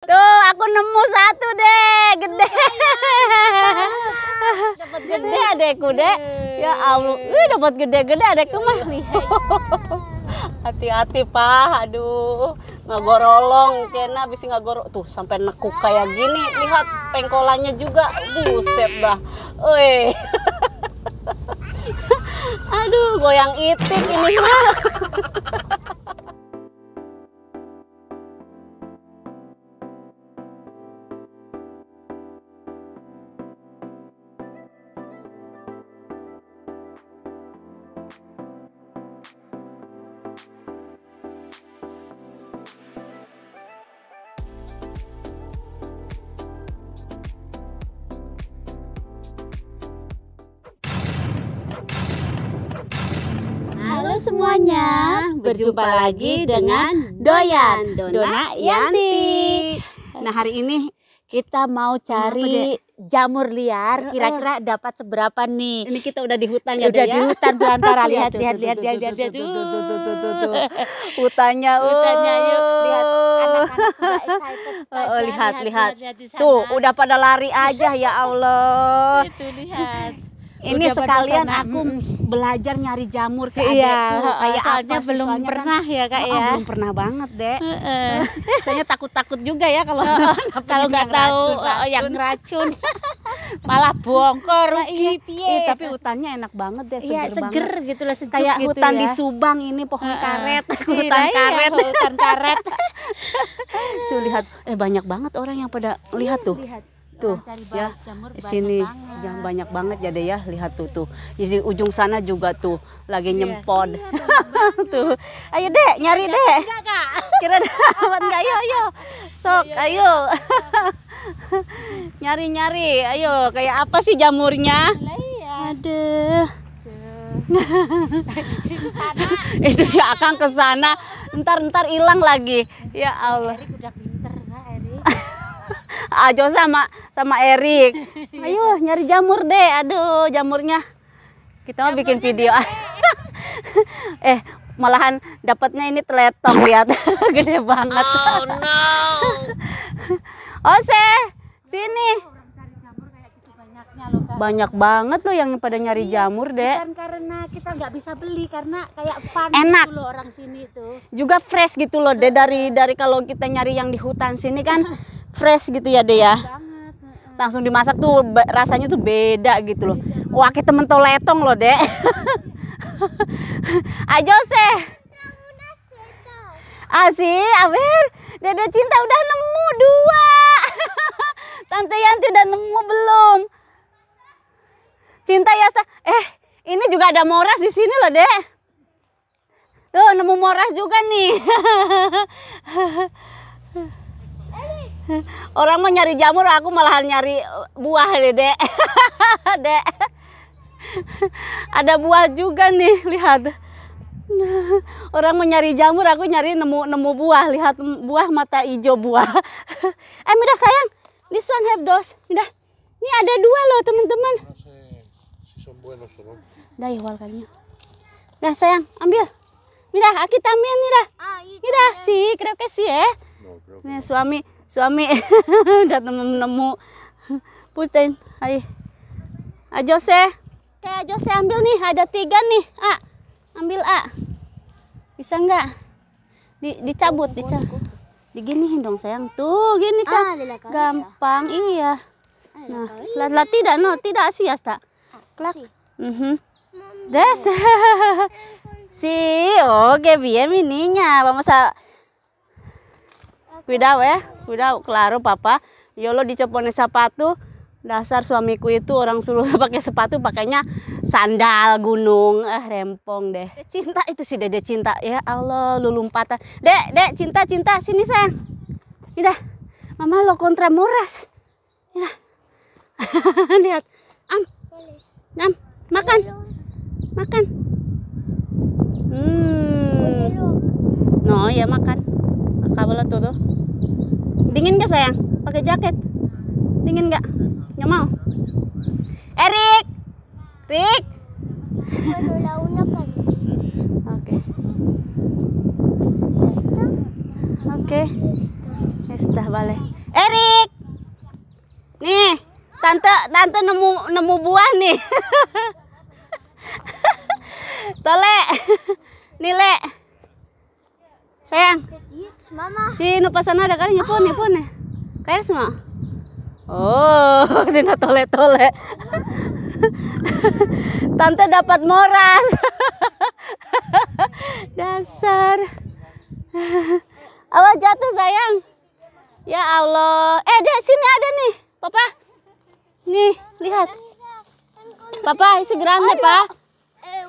Tuh, aku nemu satu deh, gede. Dapat gede adekku, Dek. Ya Allah, wih dapat gede-gede adekku mah nih. Hati-hati, Pak. Aduh, gorolong kena habis gorok Tuh, sampai nekuk kayak gini. Lihat pengkolannya juga. Buset dah. Wih. Aduh, goyang itik ini mah. semuanya, berjumpa lagi dengan Doyan, Dona Yanti. Nah hari ini kita mau cari jamur liar, kira-kira dapat seberapa nih? Ini kita udah di hutan ya, udah di ya? hutan belantara. Lihat, lihat, lihat, lihat, lihat, hutannya, hutannya yuk, oh. oh, lihat. lihat, lihat, tuh udah pada lari aja ya Allah. Itu lihat ini udah sekalian aku belajar nyari jamur ke iya, adekku kayak soalnya apa belum Soalnya kan? pernah kan, ya kak oh, ya belum pernah banget deh uh, uh. soalnya takut-takut juga ya kalau uh, kalau nggak tahu racun, oh, yang racun malah bongkor rugi nah, iya, iya, tapi hutannya enak banget deh iya, seger, iya, seger banget. gitu loh sejuk kayak gitu hutan ya. di Subang ini pohon uh, uh. karet iya, hutan iya, karet iya, hutan karet tuh lihat eh banyak banget orang yang pada lihat tuh lihat tuh ya sini yang banyak banget ya deh ya lihat tuh tuh di ujung sana juga tuh lagi iya. iya, tuh ayo dek nyari ya, dek kira dapat nggak ayo ayo sok iya, iya, ayo iya. nyari nyari ayo kayak apa sih jamurnya ada itu si akang kesana ntar ntar hilang lagi ya Allah Ajo sama sama Erik. Ayo nyari jamur deh. Aduh, jamurnya. Kita mau bikin video. eh, malahan dapatnya ini teletok lihat. Gede banget. Oh no. Ose, sini oh, gitu banyak banget loh yang pada nyari iya, jamur deh bukan karena kita nggak bisa beli karena kayak fun enak gitu loh orang sini tuh juga fresh gitu loh deh dari dari kalau kita nyari yang di hutan sini kan fresh gitu ya deh ya langsung dimasak tuh rasanya tuh beda gitu loh wah kayak temen toletong loh deh ayo seh asih ah, Amir, dede cinta udah nemu dua tante Yanti udah nemu belum cinta ya eh ini juga ada moras di sini loh deh. tuh nemu moras juga nih Orang mau nyari jamur, aku malahan nyari eh, buah deh, Dek. Dek. Ada buah juga nih, lihat. Orang mau nyari jamur, aku nyari nemu nemu buah. Lihat mm, buah mata hijau buah. eh, udah sayang. This one have those. Udah. Ini ada dua loh, teman-teman. Nah, Dah iwal kalinya. Nah sayang, ambil. Mida, aku también, Mida. Ah, Mida, kan. si, creo que sih, eh. Nih, suami Suami udah nemu-nemu. putin, ayo ayo se. Kayak ambil nih, ada tiga nih. A. Ambil A. Bisa nggak? Di, dicabut, dicabut. Diginiin dong sayang. Tuh, gini, Cah. Ya. Gampang, iya. Nah, lah, lah tidak, no, tidak sih ah, ya, tak. Klak. -hmm. Des. si, oke, okay, biar mininya. Vamos a Widau ya, widau, klaro papa. Yolo dicopone sepatu, dasar suamiku itu orang suruh pakai sepatu pakainya sandal gunung ah rempong deh cinta itu sih dede cinta ya Allah lu lompatan dek dek cinta cinta sini sayang Ida. mama lo kontra muras ya lihat am am makan makan hmm no ya makan kabel tuh tuh dingin gak sayang pakai jaket dingin gak nggak mau Erik eh, Rik oke oke Estah boleh. Erik nih tante tante nemu nemu buah nih tolek nilai Sayang. Iya, si nu pasana ada kan nyepon nyepon ya. Kayak semua. Oh, tina tole tole. Tante dapat moras. Dasar. Awas jatuh sayang. Ya Allah. Eh, deh sini ada nih, Papa. Nih, lihat. Iya, iya. Kan Papa, isi grande, Pak. Eh,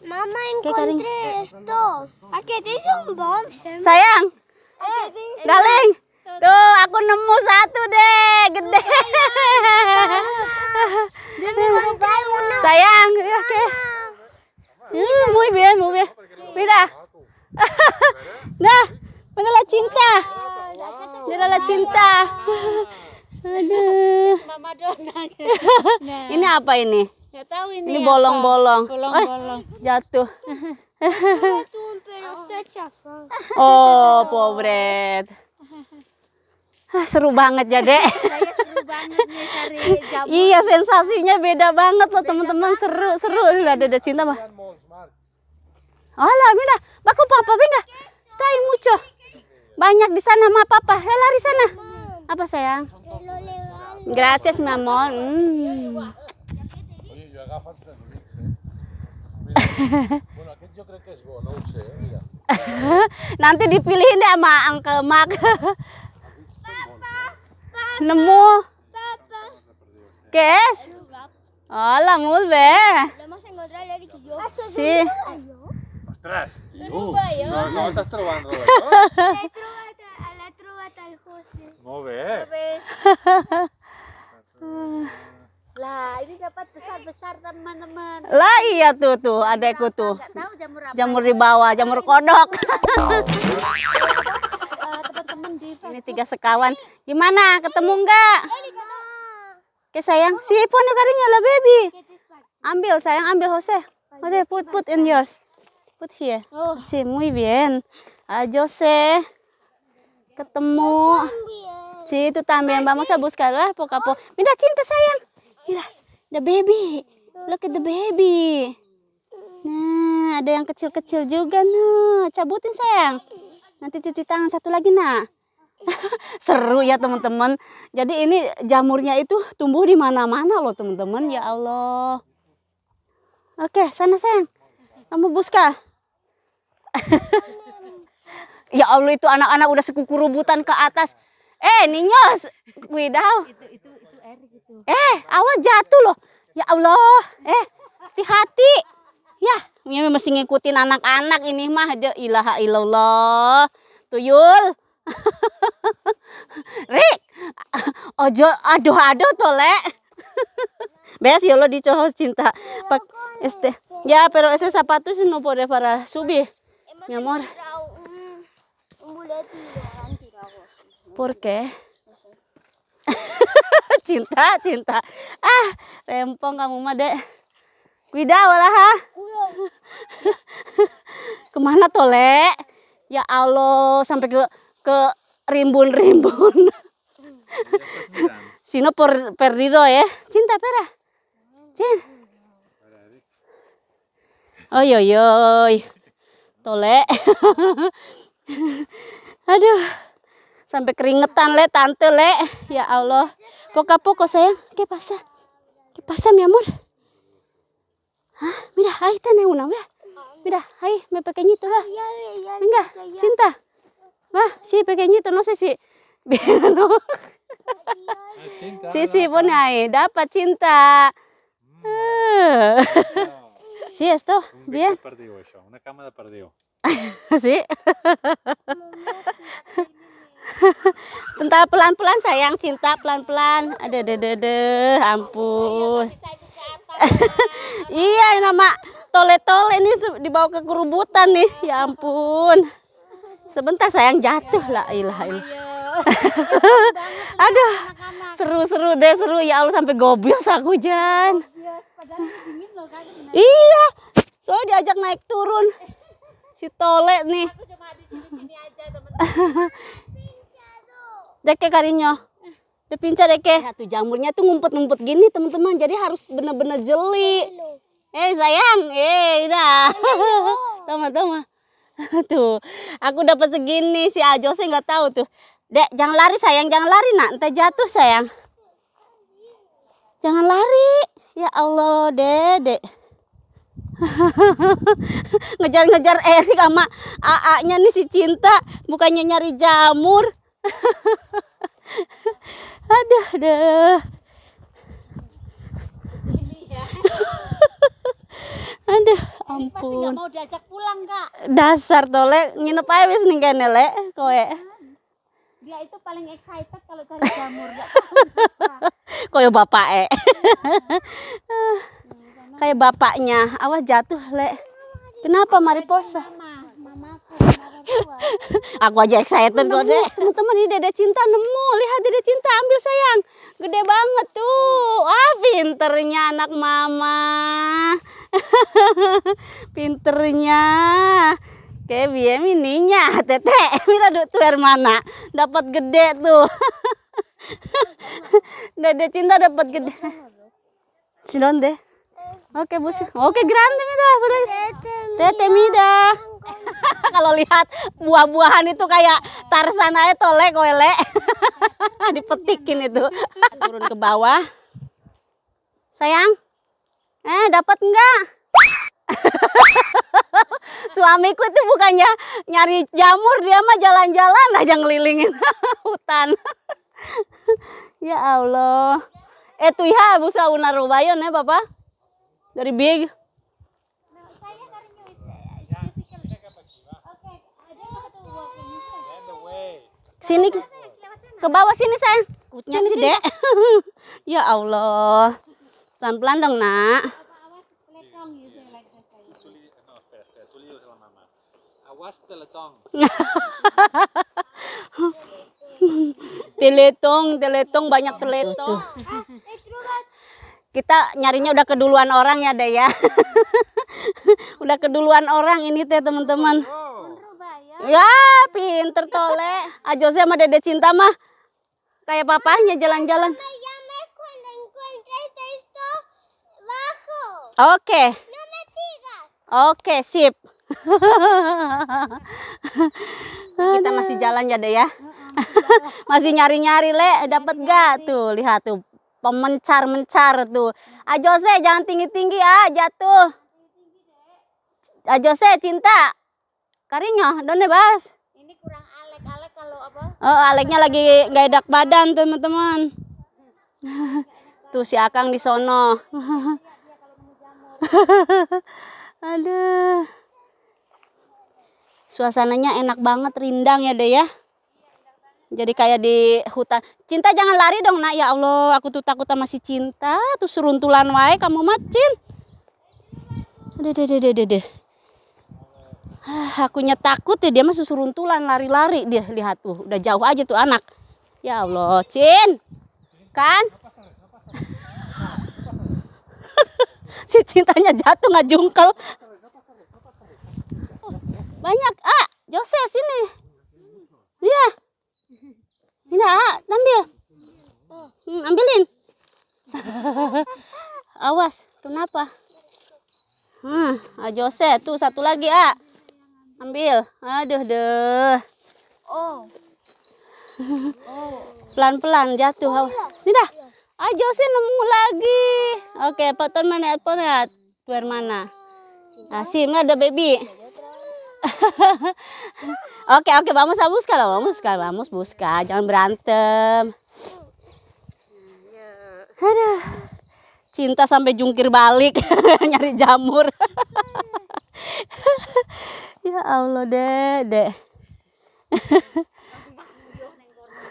Mama encontré esto. Aquí dice un bom. Sayang. Galeng. Eh, Tuh, aku nemu satu deh, gede. Oh, iya. Sayang, hmm, ya oke. Hmm, muy bien, muy bien. Mira. Dah, mira cinta. Mira la cinta. Aduh. Ini apa ini? Gak tahu ini. Ini bolong-bolong. Bolong-bolong. Eh, jatuh. oh, pobret. Ah, seru banget ya, Dek. Iya, sensasinya beda banget loh, teman-teman. Seru, seru. lah ada cinta mah. Alah, Mina. Baku papa pindah. Stay mucho. Banyak di sana mah papa. Eh, lari sana. Apa sayang? Gracias, mi amor. Mm agafes eh? Bueno, que no Nanti dipilih deh sama Angke Mak. Nemu. Papa. ¿Qué es? Hola, muy bien. Lah, ini dapat besar-besar teman-teman. Lah iya tuh tuh, adekku tuh. Tahu jamur apa. Jamur di bawah, jamur kodok. Eh, teman-teman di Ini tiga sekawan. Gimana? Ketemu enggak? Oke sayang, si iPhone juga nyala, baby. Ambil sayang, ambil Jose. Jose put put in yours. Put here. Oh. Si muy bien. Ah, Jose. Ketemu. Si itu tambien vamos a buscarla poco a poco. Mira cinta sayang. Hilah, the baby. Look at the baby. Nah, ada yang kecil-kecil juga Nah, Cabutin sayang. Nanti cuci tangan satu lagi nah. Seru ya teman-teman. Jadi ini jamurnya itu tumbuh di mana-mana loh teman-teman. Ya Allah. Oke, sana sayang. Kamu buska. ya Allah itu anak-anak udah sekuku rebutan ke atas. Eh, ninyos. Widau. Itu, itu Eh, awal jatuh loh. Ya Allah. Eh, hati-hati. Ya, ya Mimi mesti ngikutin anak-anak ini mah. ada ilaha illallah. Tuyul. Rik, ojo aduh-aduh to lek. Bes yo ya lo dicohos cinta. Pak este. Ya, pero ese zapato si no puede para subir. Mi amor. ¿Por qué? cinta cinta ah rempong kamu mah dek walah ha kemana tole ya Allah sampai ke ke rimbun rimbun sino per perdido ya cinta pera cinta oi oi oi tole aduh Sampai keringetan le tante le. Ya Allah. Pokok-pokok sayang. Ke pasar Ke pasar mi amor. Hah? Mira, ahí está una, mira. Mira, ahí, me pequeñito, va. Ya, ya, ya, Venga, cinta. Va, sí, pequeñito, no sé si... no. sí, sí, pone ahí, dapat cinta. si mm. sí, esto, bien. una cama de perdido. sí bentar pelan-pelan sayang cinta pelan-pelan ada de de de ampun iya nama tole-tole ini dibawa ke kerubutan nih ya ampun sebentar sayang jatuh lah iya, ilah ilah iya. aduh seru-seru deh seru ya Allah sampai gobios aku Jan iya, kan, iya. so diajak naik turun si tole nih Deke karinya. Di pinca deke. Ya, tuh jamurnya tuh ngumpet-ngumpet gini teman-teman. Jadi harus bener-bener jeli. Eh sayang, eh dah. Tama-tama. tuh, aku dapat segini si Ajo sih nggak tahu tuh. Dek, jangan lari sayang, jangan lari nak, entah jatuh sayang. Jangan lari. Ya Allah, Dedek. Ngejar-ngejar Erik sama AA-nya nih si Cinta, bukannya nyari jamur, aduh aduh ya. aduh ampun mau diajak pulang kak dasar tole, nginep aja wis nih kene le kowe iya. dia itu paling excited kalau cari jamur koyo bapak eh iya. kayak bapaknya awas jatuh lek iya, kenapa Mari mariposa Aku aja excited kok deh. Teman-teman ini dede cinta nemu. Lihat dede cinta ambil sayang. Gede banget tuh. Ah pinternya anak mama. pinternya. Kayak biar mininya tete. Mira tuer mana. Dapat gede tuh. dede cinta dapat gede. Cilon deh. Oke busi. Oke grande Mida. Tete Mida. kalau lihat buah-buahan itu kayak tarsan aja tolek oleh dipetikin iya, itu iya, iya. turun ke bawah sayang eh dapat enggak suamiku itu bukannya nyari jamur dia mah jalan-jalan aja ngelilingin hutan ya Allah eh tuh ya busa unarubayon ya bapak dari big Sini ke bawah sini sayang. Kutnya sini, sih dek. ya Allah. Pelan-pelan dong nak. Awas teletong. teletong, teletong banyak teletong. Kita nyarinya udah keduluan orang ya, deh ya. udah keduluan orang ini teh, teman-teman. Ya, pinter tole. Ajo ah, sama Dede Cinta mah kayak papahnya jalan-jalan. Oke. Oke, sip. Kita masih jalan ya, Dede ya. masih nyari-nyari, Le. Dapat gak tuh? Lihat tuh pemencar-mencar tuh. Ajose ah, jangan tinggi-tinggi ah, jatuh. Ajose ah, cinta. Karinya, dona bas. Ini kurang alek-alek kalau apa? Oh, aleknya lagi nggak edak badan, teman-teman. Tuh si Akang di sono. Aduh. Suasananya enak banget, rindang ya deh ya. Jadi kayak di hutan. Cinta jangan lari dong nak. Ya Allah, aku tuh takut sama si Cinta. Tuh seruntulan wae kamu macin. Deh deh deh deh deh. Ah, akunya takut ya dia masih suruntulan lari-lari dia lihat tuh udah jauh aja tuh anak. Ya Allah, Cin. Kan? si cintanya jatuh nggak jungkel. Oh, banyak ah, Jose sini. Iya. Ini ah, ambil. Hmm, ambilin. Awas, kenapa? Hmm, ah Jose tuh satu lagi ah ambil aduh deh oh. oh pelan-pelan jatuh oh, iya. sudah iya. ayo sih nemu lagi oke okay, poton mana poton ya, ya? mana nah, mana ada baby oke oke okay, vamos a buscar vamos buscar vamos buscar jangan berantem iya. Aduh, cinta sampai jungkir balik nyari jamur ya Allah dek dek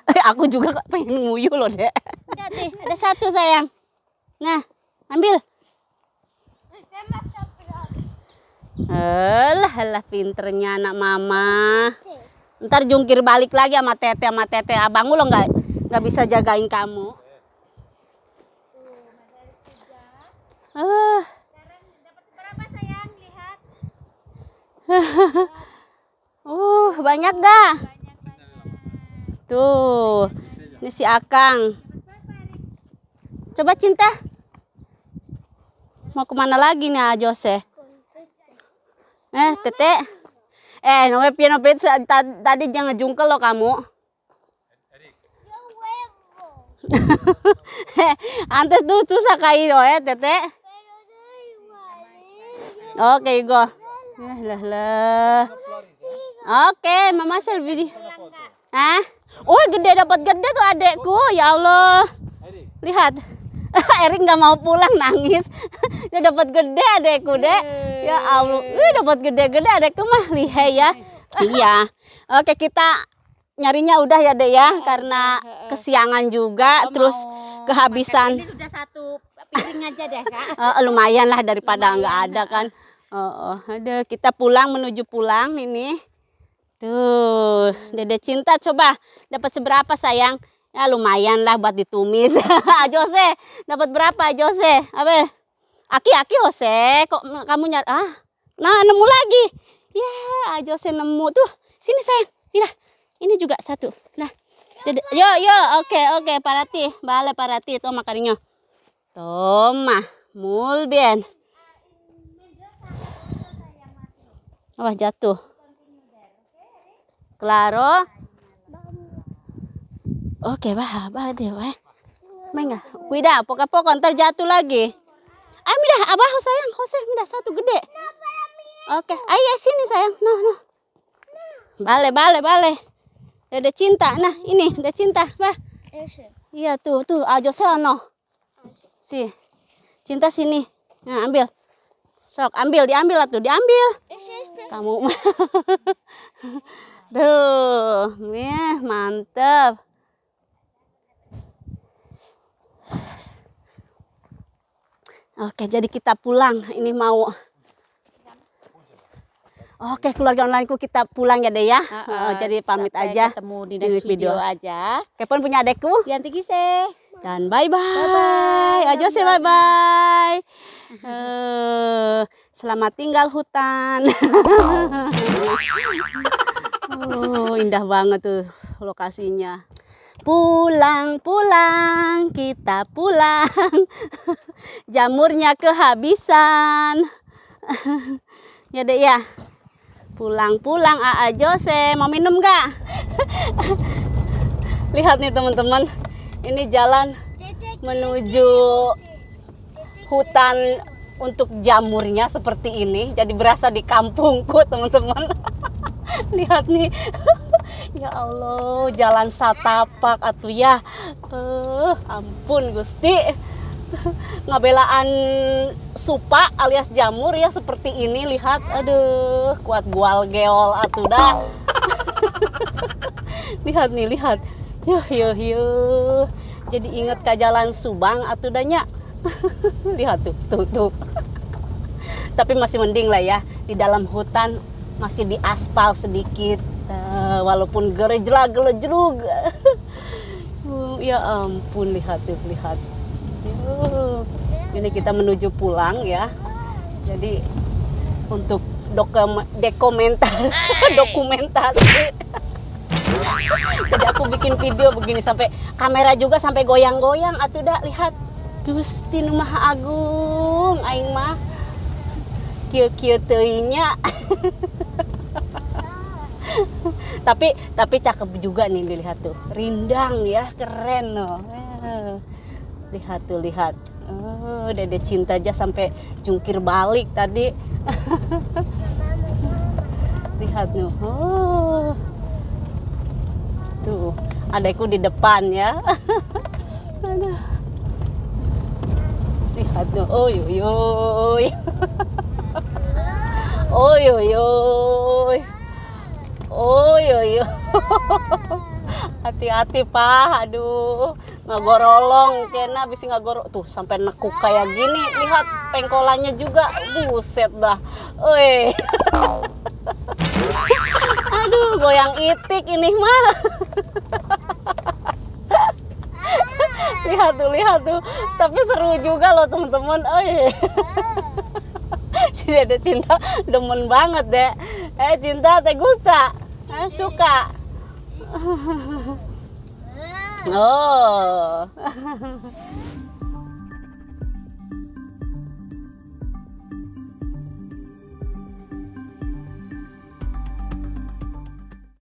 eh, aku juga pengen nguyuh loh dek lihat ada satu sayang nah ambil Alah, alah pinternya anak mama. Ntar jungkir balik lagi sama tete sama tete abang lo nggak nggak bisa jagain kamu. Ah. Uh. uh banyak dah tuh ini si akang coba cinta mau kemana lagi nih ah, Jose eh tete eh noe piano ya, tadi jangan jungkel lo kamu antes tuh susah kayak lo ya tete oke okay, go lah lah lah oke mama selfie di ah oh gede dapat gede tuh adekku ya allah lihat Erik nggak mau pulang nangis dia dapat gede adekku dek ya allah Wih, dapat gede-gede adekku mah lihai ya iya oke kita nyarinya udah ya deh ya karena kesiangan juga terus kehabisan ini sudah satu piring aja deh kak eh, lumayan lah daripada nggak ada kan Oh, oh, ada kita pulang menuju pulang ini. Tuh, Dede Cinta coba dapat seberapa sayang? Ya lumayan lah buat ditumis. Jose, dapat berapa Jose? Apa? Aki-aki Jose, kok kamu nyari ah? Nah, nemu lagi. Ya, yeah, Jose nemu tuh. Sini sayang. Ini ini juga satu. Nah, Dede, yo yo, oke okay, oke okay, parati, bale parati toma karinya Toma, mulbien. Awas jatuh. Claro. Oke, bah, bah deh, bah. enggak, kuida, pokok-pokok ntar jatuh lagi. Ambilah, dah, abah sayang, Jose ambil satu gede. Oke, okay. ayo ya, sini sayang, no nah, no. Nah. Bale, bale, bale. Udah cinta, nah ini udah cinta, bah. Iya tuh, tuh, ajo Jose, no. Si, cinta sini, nah, ambil. Sok ambil, diambil tuh, diambil. Kamu Tuh, ya, mantep Oke, jadi kita pulang. Ini mau. Oke, keluarga onlineku kita pulang ya deh ya. Uh, uh, jadi pamit aja. Ketemu di next video, video aja. Kepon punya adekku. Yanti Gise. Dan bye-bye. Bye-bye. Ajo sih bye-bye uh, selamat tinggal hutan. oh, indah banget tuh lokasinya. Pulang, pulang, kita pulang. Jamurnya kehabisan. ya deh ya. Pulang, pulang, Aa Jose. Mau minum gak? Lihat nih teman-teman. Ini jalan menuju hutan untuk jamurnya seperti ini. Jadi berasa di kampungku, teman-teman. Lihat nih. ya Allah, jalan satapak atuh ya. uh, ampun Gusti. Ngabelaan supa alias jamur ya seperti ini lihat. Aduh, kuat gual geol atuh dah. lihat nih, lihat. Yuh, yuh, yuh. Jadi ingat ke jalan Subang atuh danya. lihat tuh tuh tapi masih mending lah ya di dalam hutan masih di aspal sedikit uh, walaupun gerejla gelejrug uh, oh, ya ampun lihat tuh lihat uh, ini kita menuju pulang ya jadi untuk dokum dokumentasi dokumentasi jadi aku bikin video begini sampai kamera juga sampai goyang-goyang atuh dah lihat Gusti nu Maha Agung aing mah kieu-kieu teuingnya tapi tapi cakep juga nih dilihat tuh rindang ya keren loh eh, lihat tuh lihat oh, dede cinta aja sampai jungkir balik tadi lihat nih oh. tuh adekku di depan ya no. Oy, oy, oy. oy, oy, oy. Oy, oy, oy. Hati-hati, Pak. Aduh, ngagorolong kena habis ngagorok. Tuh, sampai neku kayak gini. Lihat pengkolannya juga. Buset dah. Oi. Aduh, goyang itik ini mah. lihat tuh lihat tuh tapi seru juga loh teman-teman oh iya sudah ada cinta demen banget deh eh cinta teh gusta eh, suka oh